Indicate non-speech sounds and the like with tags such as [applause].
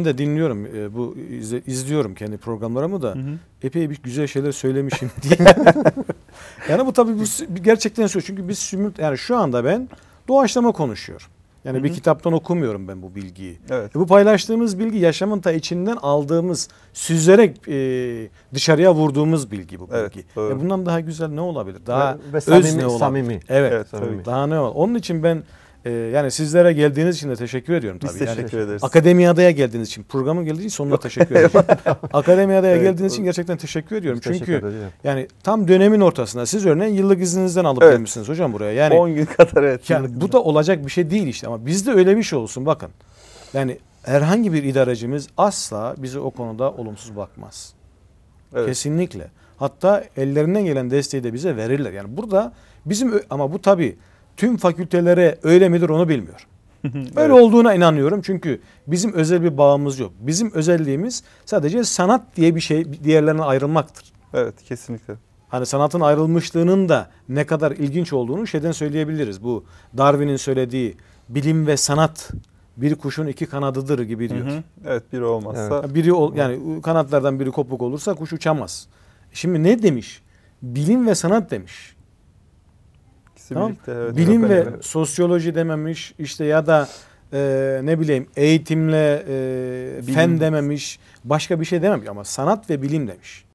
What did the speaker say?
ikisini de dinliyorum. E, bu izle, izliyorum kendi programlarımı da. Hı hı. Epey bir güzel şeyler söylemişim [laughs] diye. yani bu tabii bu gerçekten söz. Çünkü biz sümürt yani şu anda ben doğaçlama konuşuyorum. Yani Hı-hı. bir kitaptan okumuyorum ben bu bilgiyi. Evet. E bu paylaştığımız bilgi yaşamın ta içinden aldığımız, süzerek e, dışarıya vurduğumuz bilgi bu bilgi. Evet, e bundan daha güzel ne olabilir? Daha ve, ve öz samimi, ne olabilir? Samimi. Evet, evet samimi. daha ne olabilir? Onun için ben ee, yani sizlere geldiğiniz için de teşekkür ediyorum tabii. Biz teşekkür yani, ederiz. Akademiyada'ya geldiğiniz için, programın geldiği için sonuna teşekkür ediyorum. [laughs] Akademiyada'ya evet, geldiğiniz için gerçekten teşekkür ediyorum. Biz Çünkü teşekkür yani tam dönemin ortasında siz örneğin yıllık izninizden alıp evet. gelmişsiniz hocam buraya. Yani 10 gün kadar evet. Yani bu da olacak bir şey değil işte ama bizde öyle bir şey olsun bakın. Yani herhangi bir idarecimiz asla bizi o konuda olumsuz bakmaz. Evet. Kesinlikle. Hatta ellerinden gelen desteği de bize verirler. Yani burada bizim ama bu tabii tüm fakültelere öyle midir onu bilmiyor. öyle [laughs] evet. olduğuna inanıyorum çünkü bizim özel bir bağımız yok. Bizim özelliğimiz sadece sanat diye bir şey diğerlerine ayrılmaktır. Evet kesinlikle. Hani sanatın ayrılmışlığının da ne kadar ilginç olduğunu şeyden söyleyebiliriz. Bu Darwin'in söylediği bilim ve sanat bir kuşun iki kanadıdır gibi diyor. Hı hı. Evet biri olmazsa. Evet. Biri ol, yani kanatlardan biri kopuk olursa kuş uçamaz. Şimdi ne demiş? Bilim ve sanat demiş. İkisi tamam. Evet, Bilim ve önemli. sosyoloji dememiş işte ya da e, ne bileyim eğitimle e, fen dememiş başka bir şey dememiş ama sanat ve bilim demiş.